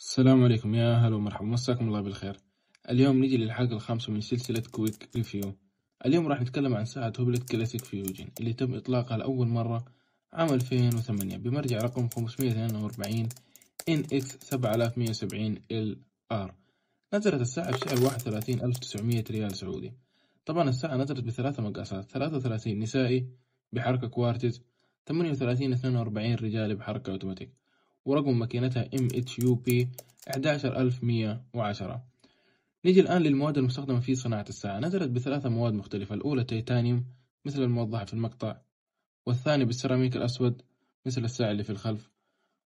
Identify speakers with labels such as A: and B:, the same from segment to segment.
A: السلام عليكم يا هلا ومرحبا مساكم الله بالخير اليوم نيجي للحلقة الخامسة من سلسلة كويك ريفيو اليوم راح نتكلم عن ساعة هوبلت كلاسيك فيوجن اللي تم إطلاقها لأول مرة عام 2008 بمرجع رقم 542 NX7170LR نزلت الساعة بسعر 31900 ريال سعودي طبعا الساعة نزلت بثلاثة مقاسات 33 نسائي بحركة كوارتز 38 42 رجالي بحركة أوتوماتيك ورقم ماكينتها MHUP 11110 نيجي الآن للمواد المستخدمة في صناعة الساعة نزلت بثلاثة مواد مختلفة الأولى تيتانيوم مثل الموضحة في المقطع والثانية بالسيراميك الأسود مثل الساعة اللي في الخلف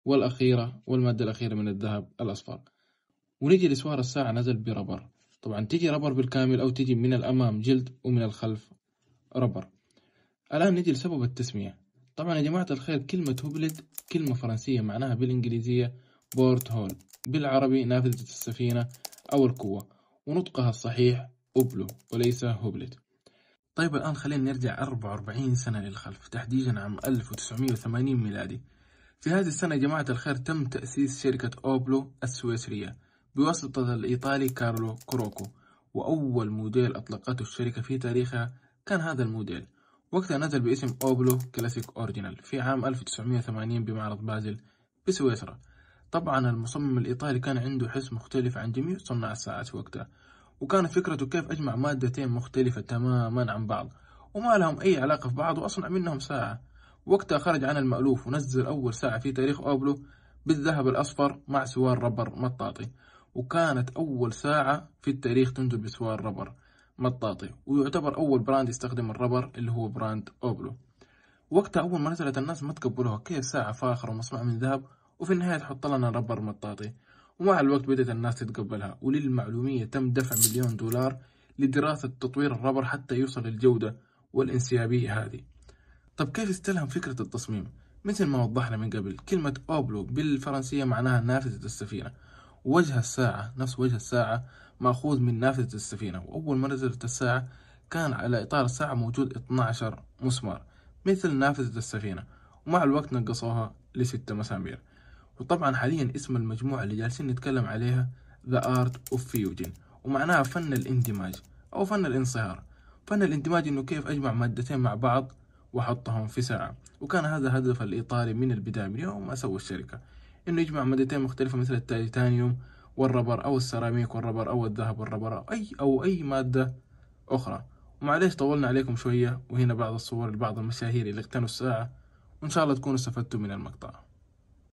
A: والأخيرة والمادة الأخيرة من الذهب الأصفر ونيجي لسوار الساعة نزل بربر طبعا تيجي ربر بالكامل أو تيجي من الأمام جلد ومن الخلف ربر الآن نيجي لسبب التسمية طبعا يا جماعة الخير كلمة هوبلت كلمة فرنسية معناها بالإنجليزية بورت هول بالعربي نافذة السفينة أو القوة ونطقها الصحيح أوبلو وليس هوبلت طيب الآن خلينا نرجع 44 سنة للخلف تحديدا عام 1980 ميلادي في هذه السنة يا جماعة الخير تم تأسيس شركة أوبلو السويسرية بواسطة الإيطالي كارلو كروكو وأول موديل أطلقته الشركة في تاريخها كان هذا الموديل وقتها نزل باسم أوبلو كلاسيك أورجينال في عام 1980 بمعرض بازل بسويسرا طبعا المصمم الإيطالي كان عنده حس مختلف عن جميع صناع الساعات في وقتها وكانت فكرته كيف أجمع مادتين مختلفة تماما عن بعض وما لهم أي علاقة في بعض وأصنع منهم ساعة وقتها خرج عن المألوف ونزل أول ساعة في تاريخ أوبلو بالذهب الأصفر مع سوار ربر مطاطي وكانت أول ساعة في التاريخ تنزل بسوار ربر مطاطي ويعتبر أول براند يستخدم الربر اللي هو براند أوبلو وقتها أول ما نزلت الناس ما تقبلوها كيف ساعة فاخرة ومصنوعة من ذهب وفي النهاية تحط لنا ربر مطاطي ومع الوقت بدأت الناس تتقبلها وللمعلومية تم دفع مليون دولار لدراسة تطوير الربر حتى يوصل للجودة والانسيابية هذه طب كيف استلهم فكرة التصميم؟ مثل ما وضحنا من قبل كلمة أوبلو بالفرنسية معناها نافذة السفينة وجه الساعة نفس وجه الساعة مأخوذ من نافذة السفينة وأول ما نزلت الساعة كان على إطار الساعة موجود 12 مسمار مثل نافذة السفينة ومع الوقت نقصوها لستة مسامير وطبعا حاليا اسم المجموعة اللي جالسين نتكلم عليها The Art of Fusion ومعناها فن الاندماج أو فن الانصهار فن الاندماج إنه كيف أجمع مادتين مع بعض وأحطهم في ساعة وكان هذا هدف الإيطالي من البداية من يوم ما سوى الشركة إنه يجمع مادتين مختلفة مثل التيتانيوم والربر أو السيراميك والربر أو الذهب والربر أو أي أو أي مادة أخرى ومعليش طولنا عليكم شوية وهنا بعض الصور لبعض المشاهير اللي اغتنوا الساعة وإن شاء الله تكونوا استفدتوا من المقطع